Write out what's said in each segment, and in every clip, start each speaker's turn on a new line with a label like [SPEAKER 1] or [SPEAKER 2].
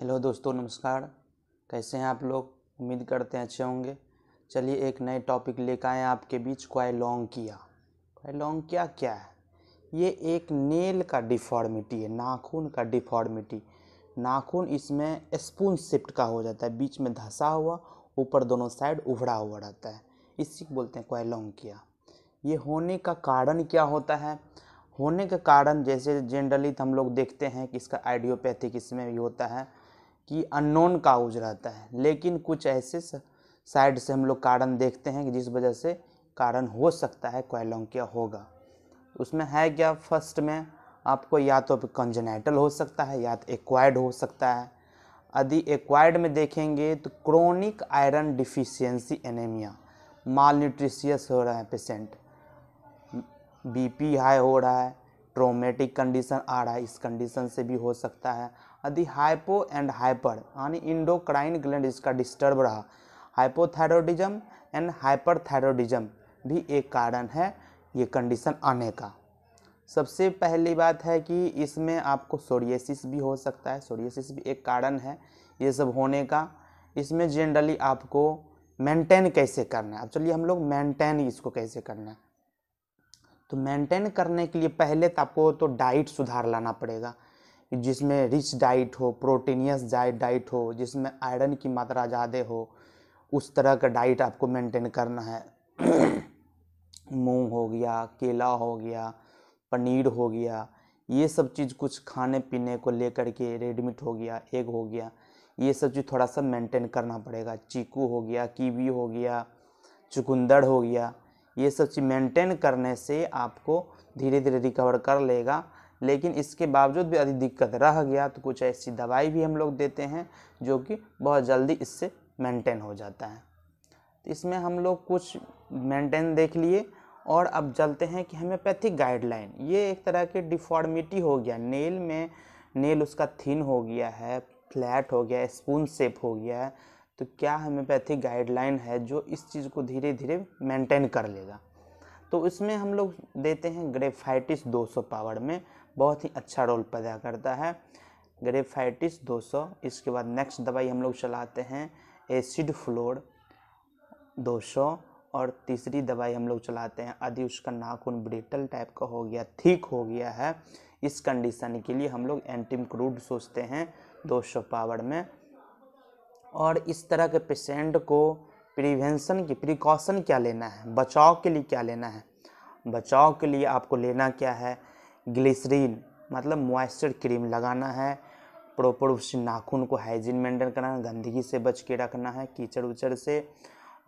[SPEAKER 1] hello दोस्तों नमस्कार कैसे हैं आप लोग उम्मीद करते हैं अच्छे होंगे चलिए एक नए टॉपिक लेकर आए आपके बीच क्वाइलोंकिया क्वाइलोंकिया क्या है ये एक नेल का डिफॉर्मिटी है नाखून का डिफॉर्मिटी नाखून इसमें स्पून शिफ्ट का हो जाता है बीच में धंसा हुआ ऊपर दोनों साइड उभड़ा हुआ रहता है इसी को बोलते हैं किया ये होने का कारण क्या होता है होने के कारण जैसे जनरली हम लोग देखते हैं कि इसका आइडियोपैथिक इसमें भी होता है कि अननोन काउज रहता है लेकिन कुछ ऐसे साइड से हम लोग कारण देखते हैं कि जिस वजह से कारण हो सकता है क्या होगा उसमें है क्या फर्स्ट में आपको या तो कंजेनाइटल हो सकता है या तो एक्वायर्ड हो सकता है यदि एक्वायर्ड में देखेंगे तो chronic iron deficiency anaemia malnutritious हो रहा है पेशेंट बीपी हाई हो रहा है ट्रोमेटिक कंडीशन आ रहा है इस कंडीशन से भी हो सकता है यदि हाइपो एंड हाइपर यानी इंडोक्राइन ग्लैंड इसका डिस्टर्ब रहा हाइपोथायरोडिज्म एंड हाइपरथायरोडिज्म भी एक कारण है ये कंडीशन आने का सबसे पहली बात है कि इसमें आपको सोरिएसिस भी हो सकता है सोरिएसिस भी एक कारण है ये सब होने का इसमें जनरली आपको मेंटेन कैसे करना है अब चलिए हम लोग मेंटेन इसको कैसे करना है तो मेंटेन करने के लिए पहले तो आपको तो डाइट सुधार लाना पड़ेगा जिसमें रिच डाइट हो प्रोटीनियस डाइट हो जिसमें आयरन की मात्रा ज़्यादा हो उस तरह का डाइट आपको मेंटेन करना है मूंग हो गया केला हो गया पनीर हो गया ये सब चीज़ कुछ खाने पीने को लेकर के रेडमिट हो गया एग हो गया ये सब चीज़ थोड़ा सा मेंटेन करना पड़ेगा चीकू हो गया कीवी हो गया चुकंदर हो गया ये सब चीज़ मेंटेन करने से आपको धीरे धीरे रिकवर कर लेगा लेकिन इसके बावजूद भी यदि दिक्कत रह गया तो कुछ ऐसी दवाई भी हम लोग देते हैं जो कि बहुत जल्दी इससे मेंटेन हो जाता है तो इसमें हम लोग कुछ मेंटेन देख लिए और अब चलते हैं कि होम्योपैथिक गाइडलाइन ये एक तरह की डिफॉर्मिटी हो गया नेल में नेल उसका थिन हो गया है फ्लैट हो गया है स्पून सेप हो गया है तो क्या होम्योपैथिक गाइडलाइन है जो इस चीज़ को धीरे धीरे मेंटेन कर लेगा तो इसमें हम लोग देते हैं ग्रेफाइटिस 200 पावर में बहुत ही अच्छा रोल पैदा करता है ग्रेफाइटिस 200 इसके बाद नेक्स्ट दवाई हम लोग चलाते हैं एसिड फ्लोर 200 और तीसरी दवाई हम लोग चलाते हैं यदि उसका नाखून ब्रिटल टाइप का हो गया ठीक हो गया है इस कंडीशन के लिए हम लोग एंटीमक्रूड सोचते हैं दो पावर में और इस तरह के पेशेंट को प्रिवेंशन की प्रिकॉशन क्या लेना है बचाव के लिए क्या लेना है बचाव के लिए आपको लेना क्या है ग्लिसरीन मतलब मॉइस्चर क्रीम लगाना है प्रॉपर उस नाखून को हाइजीन मेंटेन करना है गंदगी से बच के रखना है कीचड़ उचड़ से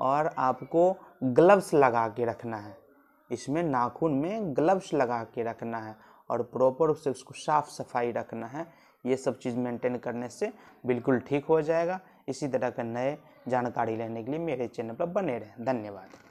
[SPEAKER 1] और आपको ग्लव्स लगा के रखना है इसमें नाखून में ग्लव्स लगा के रखना है और प्रॉपर उससे उसको साफ़ सफाई रखना है ये सब चीज़ मेंटेन करने से बिल्कुल ठीक हो जाएगा इसी तरह का नए जानकारी लेने के लिए मेरे चैनल पर बने रहें धन्यवाद